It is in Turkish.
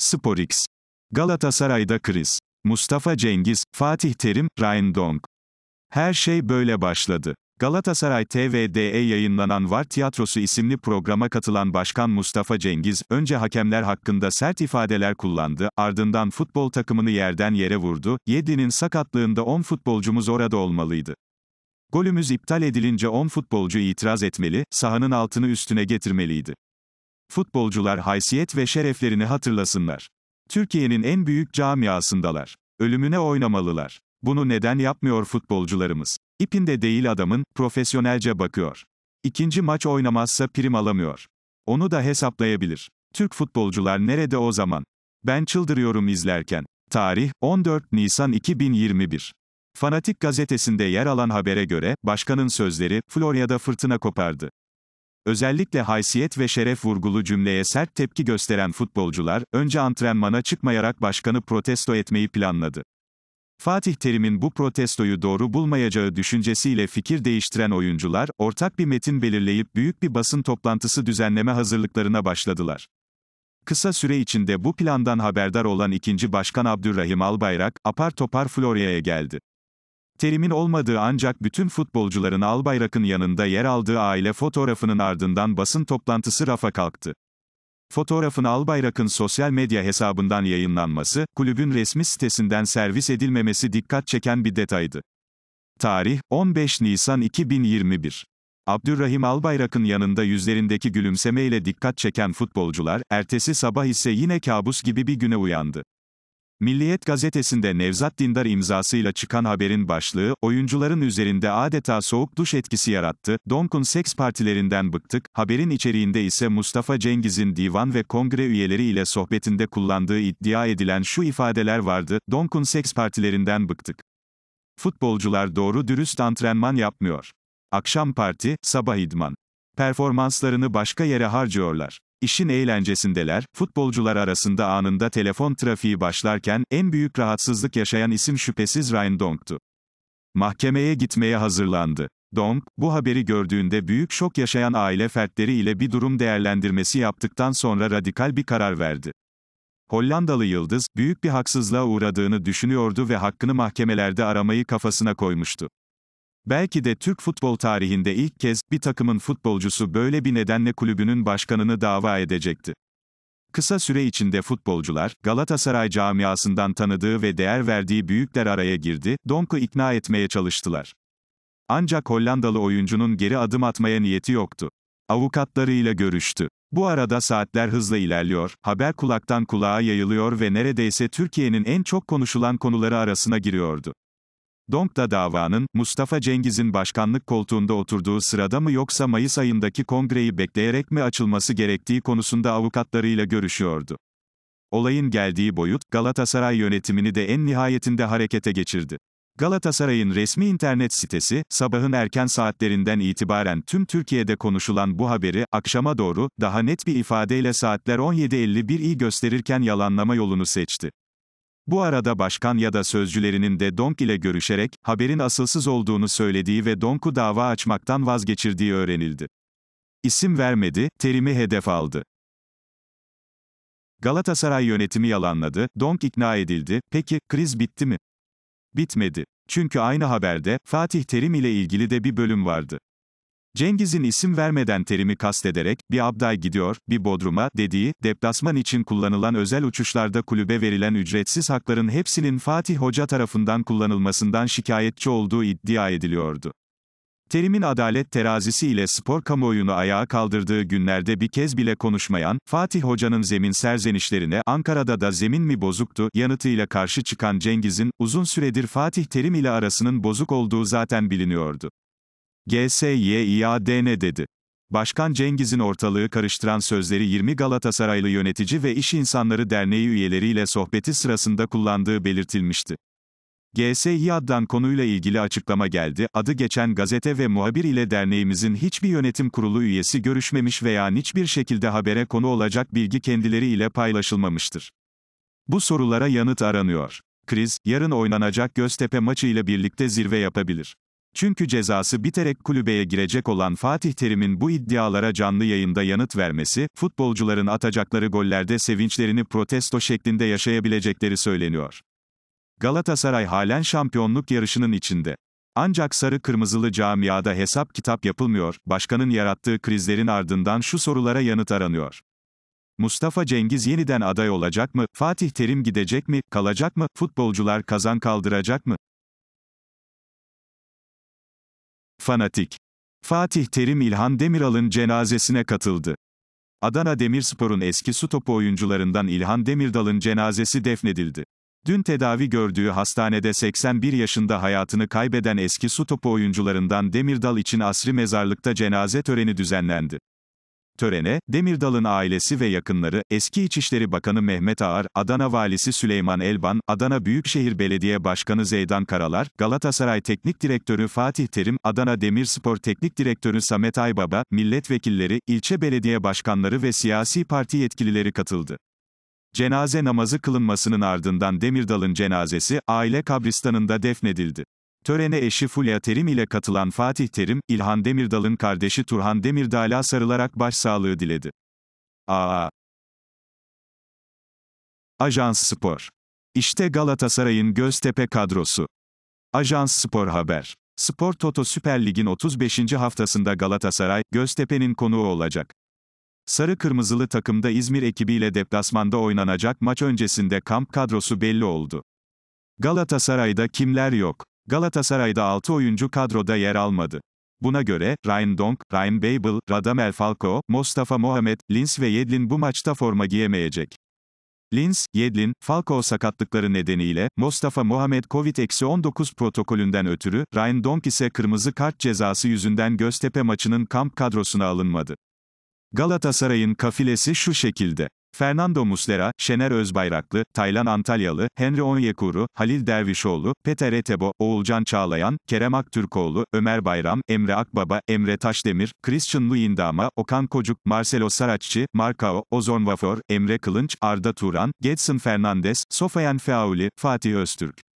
Sporx, Galatasaray'da kriz. Mustafa Cengiz, Fatih Terim, Ryan Dong. Her şey böyle başladı. Galatasaray TVD'e yayınlanan Var Tiyatrosu isimli programa katılan Başkan Mustafa Cengiz, önce hakemler hakkında sert ifadeler kullandı, ardından futbol takımını yerden yere vurdu, 7'nin sakatlığında 10 futbolcumuz orada olmalıydı. Golümüz iptal edilince 10 futbolcu itiraz etmeli, sahanın altını üstüne getirmeliydi futbolcular haysiyet ve şereflerini hatırlasınlar. Türkiye'nin en büyük camiasındalar. Ölümüne oynamalılar. Bunu neden yapmıyor futbolcularımız? İpinde değil adamın, profesyonelce bakıyor. İkinci maç oynamazsa prim alamıyor. Onu da hesaplayabilir. Türk futbolcular nerede o zaman? Ben çıldırıyorum izlerken. Tarih, 14 Nisan 2021. Fanatik gazetesinde yer alan habere göre, başkanın sözleri, Florya'da fırtına kopardı. Özellikle haysiyet ve şeref vurgulu cümleye sert tepki gösteren futbolcular, önce antrenmana çıkmayarak başkanı protesto etmeyi planladı. Fatih Terim'in bu protestoyu doğru bulmayacağı düşüncesiyle fikir değiştiren oyuncular, ortak bir metin belirleyip büyük bir basın toplantısı düzenleme hazırlıklarına başladılar. Kısa süre içinde bu plandan haberdar olan ikinci başkan Abdurrahim Albayrak, apar topar Florya'ya geldi. Terim'in olmadığı ancak bütün futbolcuların Albayrak'ın yanında yer aldığı aile fotoğrafının ardından basın toplantısı rafa kalktı. Fotoğrafın Albayrak'ın sosyal medya hesabından yayınlanması, kulübün resmi sitesinden servis edilmemesi dikkat çeken bir detaydı. Tarih, 15 Nisan 2021. Abdurrahim Albayrak'ın yanında yüzlerindeki gülümsemeyle dikkat çeken futbolcular, ertesi sabah ise yine kabus gibi bir güne uyandı. Milliyet gazetesinde Nevzat Dindar imzasıyla çıkan haberin başlığı, oyuncuların üzerinde adeta soğuk duş etkisi yarattı, Donk'un seks partilerinden bıktık, haberin içeriğinde ise Mustafa Cengiz'in divan ve kongre üyeleri ile sohbetinde kullandığı iddia edilen şu ifadeler vardı, Donk'un seks partilerinden bıktık. Futbolcular doğru dürüst antrenman yapmıyor. Akşam parti, sabah idman. Performanslarını başka yere harcıyorlar. İşin eğlencesindeler, futbolcular arasında anında telefon trafiği başlarken, en büyük rahatsızlık yaşayan isim şüphesiz Ryan Donk'tu. Mahkemeye gitmeye hazırlandı. Donk, bu haberi gördüğünde büyük şok yaşayan aile fertleri ile bir durum değerlendirmesi yaptıktan sonra radikal bir karar verdi. Hollandalı yıldız, büyük bir haksızlığa uğradığını düşünüyordu ve hakkını mahkemelerde aramayı kafasına koymuştu. Belki de Türk futbol tarihinde ilk kez bir takımın futbolcusu böyle bir nedenle kulübünün başkanını dava edecekti. Kısa süre içinde futbolcular, Galatasaray camiasından tanıdığı ve değer verdiği büyükler araya girdi, Donk'u ikna etmeye çalıştılar. Ancak Hollandalı oyuncunun geri adım atmaya niyeti yoktu. Avukatlarıyla görüştü. Bu arada saatler hızla ilerliyor, haber kulaktan kulağa yayılıyor ve neredeyse Türkiye'nin en çok konuşulan konuları arasına giriyordu. Donk'ta davanın, Mustafa Cengiz'in başkanlık koltuğunda oturduğu sırada mı yoksa Mayıs ayındaki kongreyi bekleyerek mi açılması gerektiği konusunda avukatlarıyla görüşüyordu. Olayın geldiği boyut, Galatasaray yönetimini de en nihayetinde harekete geçirdi. Galatasaray'ın resmi internet sitesi, sabahın erken saatlerinden itibaren tüm Türkiye'de konuşulan bu haberi, akşama doğru, daha net bir ifadeyle saatler 17.51'i gösterirken yalanlama yolunu seçti. Bu arada başkan ya da sözcülerinin de Donk ile görüşerek, haberin asılsız olduğunu söylediği ve Donk'u dava açmaktan vazgeçirdiği öğrenildi. İsim vermedi, terimi hedef aldı. Galatasaray yönetimi yalanladı, Donk ikna edildi, peki, kriz bitti mi? Bitmedi. Çünkü aynı haberde, Fatih Terim ile ilgili de bir bölüm vardı. Cengiz'in isim vermeden terimi kastederek, bir abday gidiyor, bir bodruma, dediği, deplasman için kullanılan özel uçuşlarda kulübe verilen ücretsiz hakların hepsinin Fatih Hoca tarafından kullanılmasından şikayetçi olduğu iddia ediliyordu. Terimin adalet terazisi ile spor kamuoyunu ayağa kaldırdığı günlerde bir kez bile konuşmayan, Fatih Hoca'nın zemin serzenişlerine, Ankara'da da zemin mi bozuktu, yanıtıyla karşı çıkan Cengiz'in, uzun süredir Fatih Terim ile arasının bozuk olduğu zaten biliniyordu. GSYİADN dedi. Başkan Cengiz'in ortalığı karıştıran sözleri 20 Galatasaraylı Yönetici ve iş insanları Derneği üyeleriyle sohbeti sırasında kullandığı belirtilmişti. GSİAD'dan konuyla ilgili açıklama geldi. Adı geçen gazete ve muhabir ile derneğimizin hiçbir yönetim kurulu üyesi görüşmemiş veya hiçbir şekilde habere konu olacak bilgi kendileri ile paylaşılmamıştır. Bu sorulara yanıt aranıyor. Kriz, yarın oynanacak Göztepe maçı ile birlikte zirve yapabilir. Çünkü cezası biterek kulübeye girecek olan Fatih Terim'in bu iddialara canlı yayında yanıt vermesi, futbolcuların atacakları gollerde sevinçlerini protesto şeklinde yaşayabilecekleri söyleniyor. Galatasaray halen şampiyonluk yarışının içinde. Ancak sarı kırmızılı camiada hesap kitap yapılmıyor, başkanın yarattığı krizlerin ardından şu sorulara yanıt aranıyor. Mustafa Cengiz yeniden aday olacak mı? Fatih Terim gidecek mi? Kalacak mı? Futbolcular kazan kaldıracak mı? Fanatik. Fatih Terim İlhan Demiral'ın cenazesine katıldı. Adana Demirspor'un eski su topu oyuncularından İlhan Demirdal'ın cenazesi defnedildi. Dün tedavi gördüğü hastanede 81 yaşında hayatını kaybeden eski su topu oyuncularından Demirdal için asri mezarlıkta cenaze töreni düzenlendi. Törene, Demirdal'ın ailesi ve yakınları, eski İçişleri Bakanı Mehmet Ağar, Adana Valisi Süleyman Elban, Adana Büyükşehir Belediye Başkanı Zeydan Karalar, Galatasaray Teknik Direktörü Fatih Terim, Adana Demirspor Teknik Direktörü Samet Aybaba, milletvekilleri, ilçe belediye başkanları ve siyasi parti yetkilileri katıldı. Cenaze namazı kılınmasının ardından Demirdal'ın cenazesi, aile kabristanında defnedildi. Törene eşi Fulya Terim ile katılan Fatih Terim, İlhan Demirdal'ın kardeşi Turhan Demirdal'a sarılarak başsağlığı diledi. AA Ajans Spor İşte Galatasaray'ın Göztepe kadrosu. Ajans Spor Haber Spor Toto Süper Lig'in 35. haftasında Galatasaray, Göztepe'nin konuğu olacak. Sarı Kırmızılı takımda İzmir ekibiyle deplasmanda oynanacak maç öncesinde kamp kadrosu belli oldu. Galatasaray'da kimler yok? Galatasaray'da 6 oyuncu kadroda yer almadı. Buna göre, Ryan Donk, Ryan Babel, Radamel Falco, Mustafa Mohamed, Lins ve Yedlin bu maçta forma giyemeyecek. Lins, Yedlin, Falco sakatlıkları nedeniyle, Mustafa Mohamed Covid-19 protokolünden ötürü, Ryan Donk ise kırmızı kart cezası yüzünden Göztepe maçının kamp kadrosuna alınmadı. Galatasaray'ın kafilesi şu şekilde. Fernando Muslera, Şener Özbayraklı, Taylan Antalyalı, Henry Onyekuru, Halil Dervişoğlu, Peter Etebo, Oğulcan Çağlayan, Kerem Aktürkoğlu, Ömer Bayram, Emre Akbaba, Emre Taşdemir, Christian Luyendama, Okan Kocuk, Marcelo Saraççı, Markao, Ozon Vafor, Emre Kılınç, Arda Turan, Getson Fernandes, Sofayan Feauli, Fatih Öztürk.